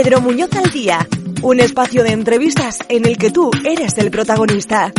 Pedro Muñoz al Día, un espacio de entrevistas en el que tú eres el protagonista.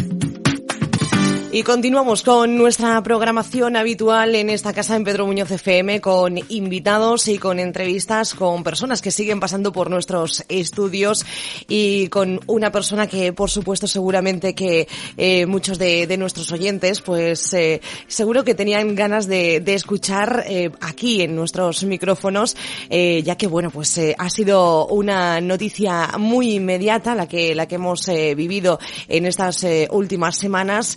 Y continuamos con nuestra programación habitual en esta casa en Pedro Muñoz FM con invitados y con entrevistas con personas que siguen pasando por nuestros estudios y con una persona que por supuesto seguramente que eh, muchos de, nuestros oyentes pues eh, seguro que tenían ganas de, escuchar eh, aquí en nuestros micrófonos ya que bueno pues ha sido una noticia muy inmediata la que la que hemos vivido en estas últimas semanas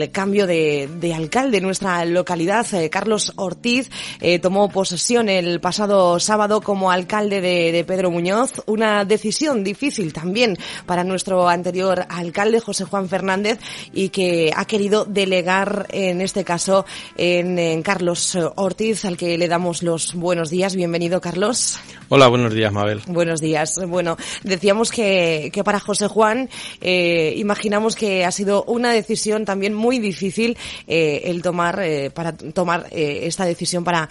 el cambio de, alcalde en nuestra localidad. Eh, Carlos Ortiz eh, tomó posesión el pasado sábado como alcalde de, Pedro Muñoz. Una decisión difícil también para nuestro anterior alcalde, José Juan Fernández, y que ha querido delegar en este caso en, Carlos Ortiz, al que le damos los buenos días. Bienvenido, Carlos. Hola, buenos días, Mabel. Buenos días. Bueno, decíamos que, para José Juan eh, imaginamos que ha sido una decisión también muy difícil eh, el tomar eh, para tomar eh, esta decisión para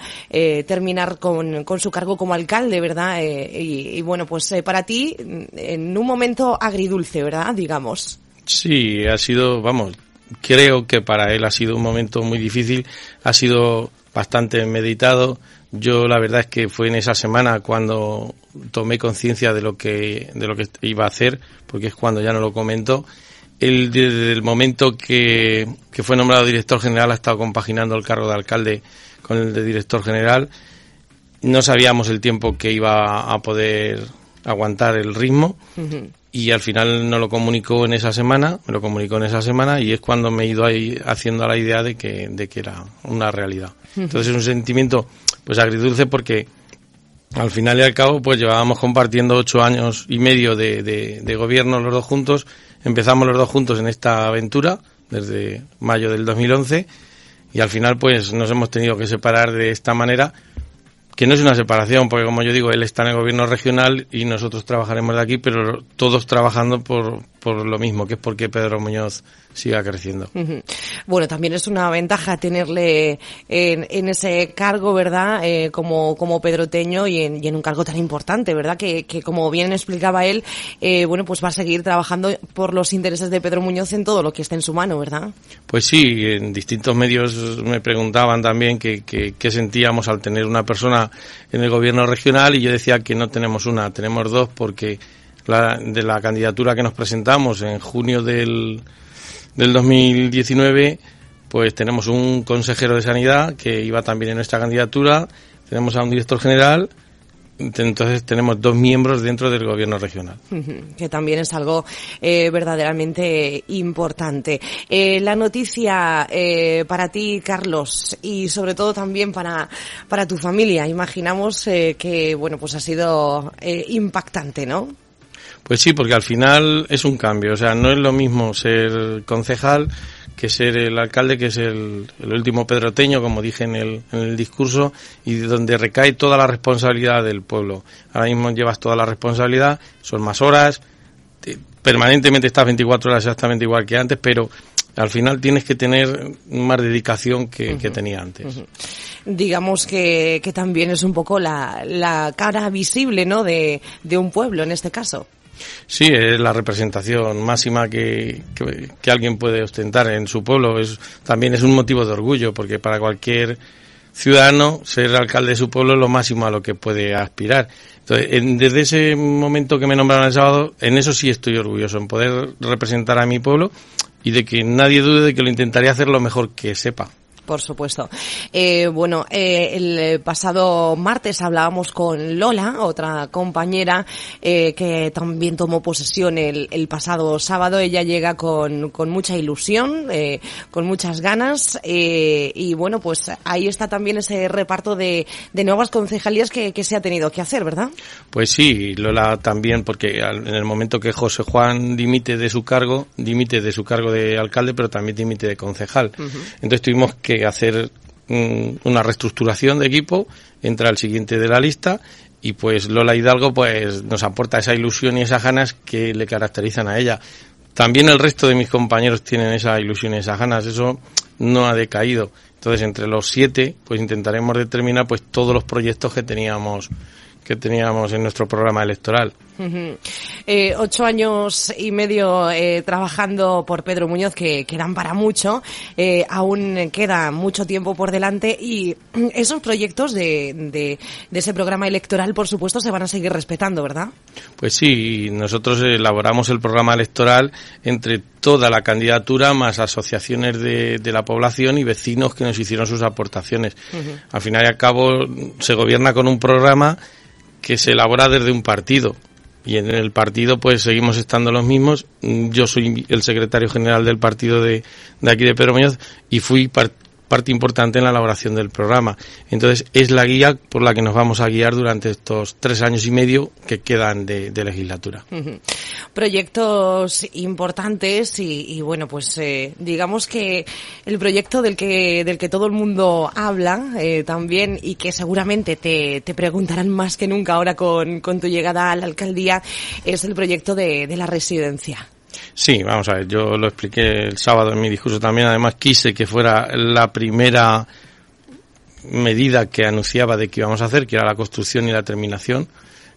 terminar con, su cargo como alcalde, ¿verdad? Y, bueno, pues para ti en un momento agridulce, ¿verdad? Digamos. Sí, ha sido, vamos, creo que para él ha sido un momento muy difícil, ha sido bastante meditado. Yo la verdad es que fue en esa semana cuando tomé conciencia de lo que de lo que iba a hacer, porque es cuando ya no lo comentó desde el momento que, fue nombrado director general ha estado compaginando el cargo de alcalde con el de director general. No sabíamos el tiempo que iba a poder aguantar el ritmo y al final no lo comunicó en esa semana, me lo comunicó en esa semana y es cuando me he ido ahí haciendo la idea de que, que era una realidad. Entonces es un sentimiento pues agridulce porque al final y al cabo, pues llevábamos compartiendo ocho años y medio de, gobierno los dos juntos. Empezamos los dos juntos en esta aventura desde mayo del 2011 y al final, pues nos hemos tenido que separar de esta manera, que no es una separación, porque como yo digo, él está en el gobierno regional y nosotros trabajaremos de aquí, pero todos trabajando por, por lo mismo, que es porque Pedro Muñoz siga creciendo. Bueno, también es una ventaja tenerle en, ese cargo, ¿verdad? Eh, como, como pedroteño y en, en, un cargo tan importante, ¿verdad? Que, como bien explicaba él, eh, bueno, pues va a seguir trabajando por los intereses de Pedro Muñoz en todo lo que esté en su mano, ¿verdad? Pues sí, en distintos medios me preguntaban también qué sentíamos al tener una persona en el gobierno regional y yo decía que no tenemos una, tenemos dos porque de la candidatura que nos presentamos en junio del, del 2019, pues tenemos un consejero de sanidad que iba también en nuestra candidatura, tenemos a un director general, entonces tenemos dos miembros dentro del gobierno regional. Que también es algo eh, verdaderamente importante. Eh, la noticia eh, para ti, Carlos, y sobre todo también para, para tu familia, imaginamos que bueno pues ha sido impactante, ¿no? Pues sí, porque al final es un cambio. O sea, no es lo mismo ser concejal que ser el alcalde, que es el, último pedroteño, como dije en el, discurso, y donde recae toda la responsabilidad del pueblo. Ahora mismo llevas toda la responsabilidad, son más horas, permanentemente estás 24 horas exactamente igual que antes, pero al final tienes que tener más dedicación que, tenía antes. Digamos que, también es un poco la, cara visible ¿no? de, de un pueblo en este caso. Sí, es la representación máxima que, alguien puede ostentar en su pueblo. Es, también es un motivo de orgullo, porque para cualquier ciudadano ser alcalde de su pueblo es lo máximo a lo que puede aspirar. Entonces, desde ese momento que me nombraron el sábado, en eso sí estoy orgulloso, en poder representar a mi pueblo y de que nadie dude de que lo intentaré hacer lo mejor que sepa. Por supuesto. Eh, bueno, eh, el pasado martes hablábamos con Lola, otra compañera eh, que también tomó posesión el, pasado sábado. Ella llega con, mucha ilusión, con muchas ganas y bueno, pues ahí está también ese reparto de, nuevas concejalías que, se ha tenido que hacer, ¿verdad? Pues sí, Lola también, porque en el momento que José Juan dimite de su cargo, dimite de su cargo de alcalde, pero también dimite de concejal. Entonces tuvimos que hacer una reestructuración de equipo, entra el siguiente de la lista y pues Lola Hidalgo pues nos aporta esa ilusión y esas ganas que le caracterizan a ella. También el resto de mis compañeros tienen esa ilusión y esas ganas, eso no ha decaído. Entonces, entre los siete, pues intentaremos determinar pues todos los proyectos que teníamos que teníamos en nuestro programa electoral. Eh, ocho años y medio eh, trabajando por Pedro Muñoz, que, quedan para mucho. Eh, aún queda mucho tiempo por delante y esos proyectos de, ese programa electoral, por supuesto, se van a seguir respetando, ¿verdad? Pues sí, nosotros elaboramos el programa electoral entre toda la candidatura más asociaciones de, la población y vecinos que nos hicieron sus aportaciones. Al final y al cabo, se gobierna con un programa que se elabora desde un partido y en el partido pues seguimos estando los mismos. Yo soy el secretario general del partido de, de aquí de Pedro Muñoz y fui partido parte importante en la elaboración del programa. Entonces, es la guía por la que nos vamos a guiar durante estos tres años y medio que quedan de, legislatura. Proyectos importantes y, bueno, pues eh, digamos que el proyecto del que, del que todo el mundo habla eh, también y que seguramente te, preguntarán más que nunca ahora con, con tu llegada a la alcaldía es el proyecto de la residencia. Sí, vamos a ver, yo lo expliqué el sábado en mi discurso también, además quise que fuera la primera medida que anunciaba de que íbamos a hacer, que era la construcción y la terminación.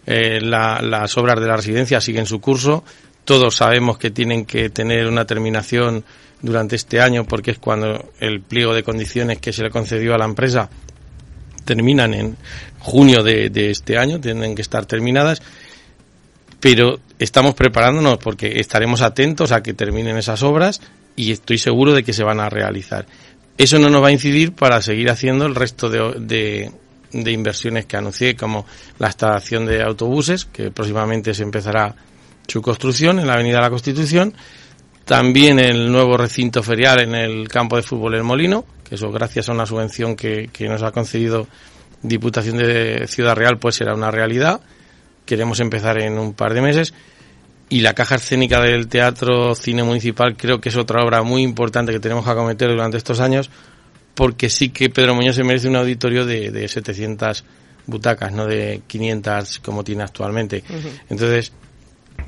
Eh, las obras de la residencia siguen su curso, todos sabemos que tienen que tener una terminación durante este año porque es cuando el pliego de condiciones que se le concedió a la empresa terminan en junio de este año, tienen que estar terminadas pero estamos preparándonos porque estaremos atentos a que terminen esas obras y estoy seguro de que se van a realizar. Eso no nos va a incidir para seguir haciendo el resto de, inversiones que anuncié, como la instalación de autobuses, que próximamente se empezará su construcción en la Avenida de la Constitución, también el nuevo recinto ferial en el campo de fútbol El Molino, que eso gracias a una subvención que, que nos ha concedido Diputación de Ciudad Real, pues será una realidad queremos empezar en un par de meses. Y la caja escénica del Teatro Cine Municipal creo que es otra obra muy importante que tenemos que acometer durante estos años, porque sí que Pedro Muñoz se merece un auditorio de, 700 butacas, no de 500 como tiene actualmente. Entonces,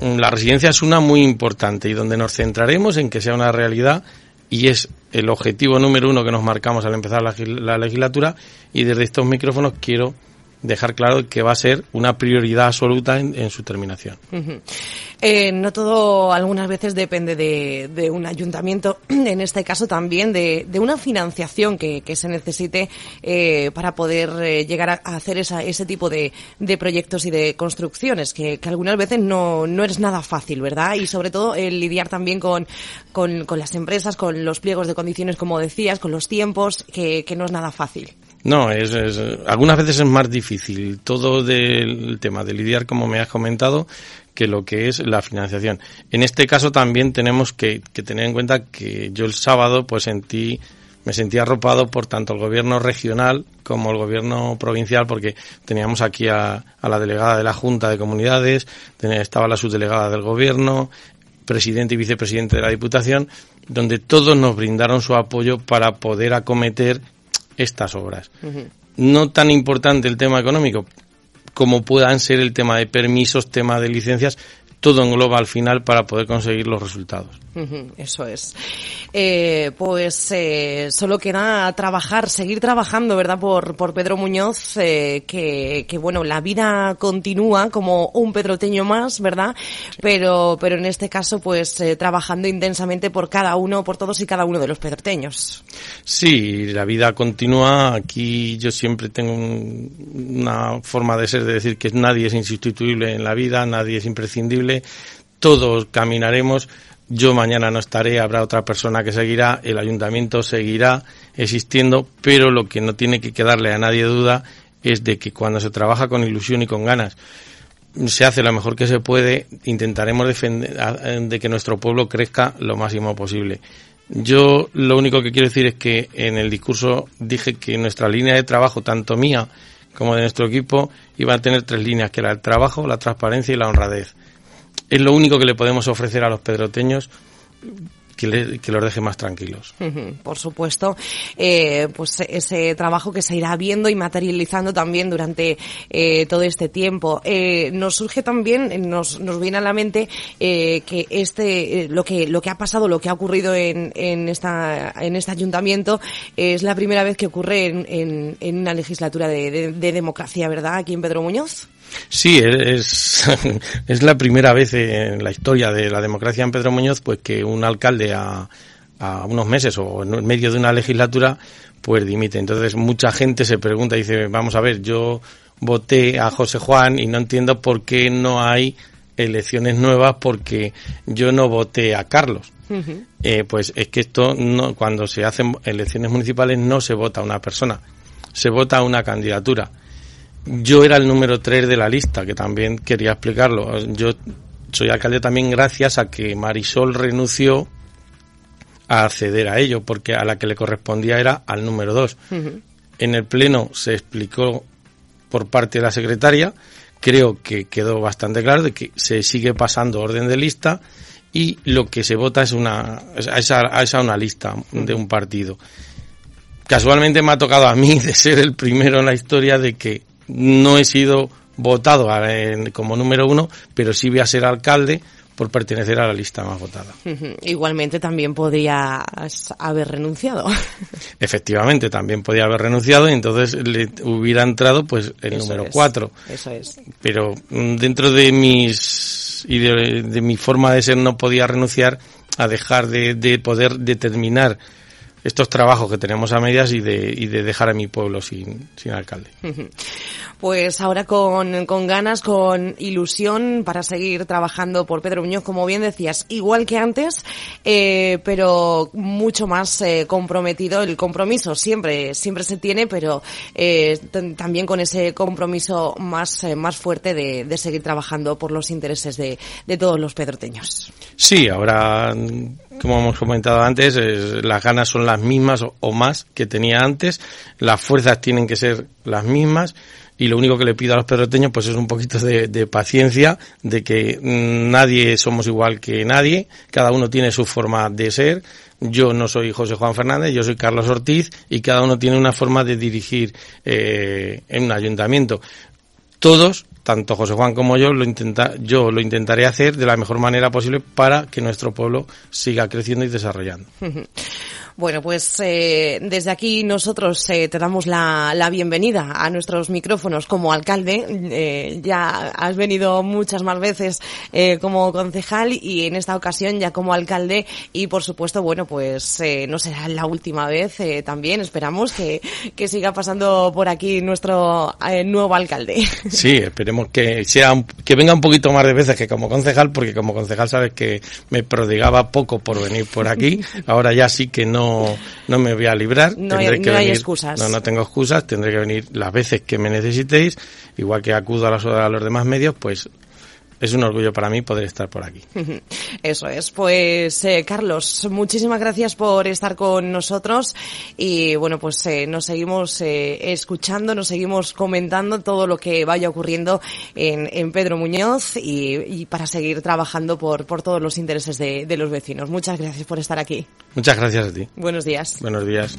mm, la residencia es una muy importante y donde nos centraremos en que sea una realidad y es el objetivo número uno que nos marcamos al empezar la, la legislatura y desde estos micrófonos quiero dejar claro que va a ser una prioridad absoluta en, su terminación. Eh, no todo algunas veces depende de, un ayuntamiento, en este caso también de, una financiación que, se necesite eh, para poder eh, llegar a, hacer ese tipo de, proyectos y de construcciones, que, algunas veces no, es nada fácil, ¿verdad? Y sobre todo el lidiar también con, las empresas, con los pliegos de condiciones, como decías, con los tiempos, que, que no es nada fácil. No, es, algunas veces es más difícil todo del tema de lidiar, como me has comentado, que lo que es la financiación. En este caso también tenemos que, tener en cuenta que yo el sábado pues sentí me sentí arropado por tanto el gobierno regional como el gobierno provincial, porque teníamos aquí a, a la delegada de la Junta de Comunidades, estaba la subdelegada del gobierno, presidente y vicepresidente de la Diputación, donde todos nos brindaron su apoyo para poder acometer estas obras. No tan importante el tema económico como puedan ser el tema de permisos, tema de licencias, todo engloba al final para poder conseguir los resultados. Eso es. Eh, pues eh, solo queda trabajar, seguir trabajando, ¿verdad? Por, por Pedro Muñoz, eh, que, bueno, la vida continúa como un pedroteño más, ¿verdad? Pero, pero en este caso, pues eh, trabajando intensamente por cada uno, por todos y cada uno de los pedroteños. Sí, la vida continúa. Aquí yo siempre tengo una forma de ser, de decir que nadie es insustituible en la vida, nadie es imprescindible todos caminaremos. Yo mañana no estaré, habrá otra persona que seguirá, el ayuntamiento seguirá existiendo, pero lo que no tiene que quedarle a nadie duda es de que cuando se trabaja con ilusión y con ganas, se hace lo mejor que se puede, intentaremos defender de que nuestro pueblo crezca lo máximo posible. Yo lo único que quiero decir es que en el discurso dije que nuestra línea de trabajo, tanto mía como de nuestro equipo, iba a tener tres líneas, que era el trabajo, la transparencia y la honradez es lo único que le podemos ofrecer a los pedroteños que, que, los deje más tranquilos. por supuesto, eh, pues ese trabajo que se irá viendo y materializando también durante eh, todo este tiempo. Eh, nos surge también, nos, nos viene a la mente que este, lo que lo que ha pasado, lo que ha ocurrido en, en esta en este ayuntamiento es la primera vez que ocurre en, en, una legislatura de, de democracia, ¿verdad? Aquí en Pedro Muñoz. Sí, es, la primera vez en la historia de la democracia en Pedro Muñoz pues que un alcalde a, unos meses o en medio de una legislatura pues dimite. Entonces mucha gente se pregunta, dice, vamos a ver, yo voté a José Juan y no entiendo por qué no hay elecciones nuevas porque yo no voté a Carlos. Eh, pues es que esto, no, cuando se hacen elecciones municipales, no se vota a una persona, se vota a una candidatura yo era el número 3 de la lista, que también quería explicarlo. Yo soy alcalde también gracias a que Marisol renunció a acceder a ello, porque a la que le correspondía era al número 2. En el Pleno se explicó por parte de la secretaria, creo que quedó bastante claro de que se sigue pasando orden de lista y lo que se vota es una a, esa a una lista de un partido. Casualmente me ha tocado a mí de ser el primero en la historia de que no he sido votado como número uno, pero sí voy a ser alcalde por pertenecer a la lista más votada. Igualmente también podría haber renunciado. Efectivamente, también podía haber renunciado y entonces le hubiera entrado pues el número cuatro. Eso es. Pero mm, dentro de mis y de, mi forma de ser no podía renunciar a dejar de poder determinar estos trabajos que tenemos a medias y de, y de dejar a mi pueblo sin, sin alcalde. Pues ahora con, ganas, con ilusión para seguir trabajando por Pedro Muñoz, como bien decías, igual que antes, eh, pero mucho más eh, comprometido. El compromiso siempre, siempre se tiene, pero eh, también con ese compromiso más, más fuerte de, seguir trabajando por los intereses de, de todos los pedroteños. Sí, ahora como hemos comentado antes, las ganas son las mismas o, más que tenía antes, las fuerzas tienen que ser las mismas y lo único que le pido a los perroteños pues es un poquito de, paciencia, de que mm, nadie somos igual que nadie, cada uno tiene su forma de ser, yo no soy José Juan Fernández, yo soy Carlos Ortiz y cada uno tiene una forma de dirigir eh, en un ayuntamiento. Todos tanto José Juan como yo lo intenta, yo lo intentaré hacer de la mejor manera posible para que nuestro pueblo siga creciendo y desarrollando. Bueno, pues eh, desde aquí nosotros eh, te damos la, bienvenida a nuestros micrófonos como alcalde. Eh, ya has venido muchas más veces como concejal y en esta ocasión ya como alcalde y por supuesto, bueno, pues no será la última vez también. Esperamos que, siga pasando por aquí nuestro nuevo alcalde. Sí, esperemos que sea que venga un poquito más de veces que como concejal porque como concejal sabes que me prodigaba poco por venir por aquí. Ahora ya sí que no no, me voy a librar. No, que No, tengo excusas, tendré que venir las veces que me necesitéis, igual que acudo a los demás medios, pues es un orgullo para mí poder estar por aquí. Eso es. Pues eh, Carlos, muchísimas gracias por estar con nosotros y bueno, pues eh, nos seguimos eh, escuchando, nos seguimos comentando todo lo que vaya ocurriendo en, Pedro Muñoz y, para seguir trabajando por, por todos los intereses de, de los vecinos. Muchas gracias por estar aquí. Muchas gracias a ti. Buenos días. Buenos días.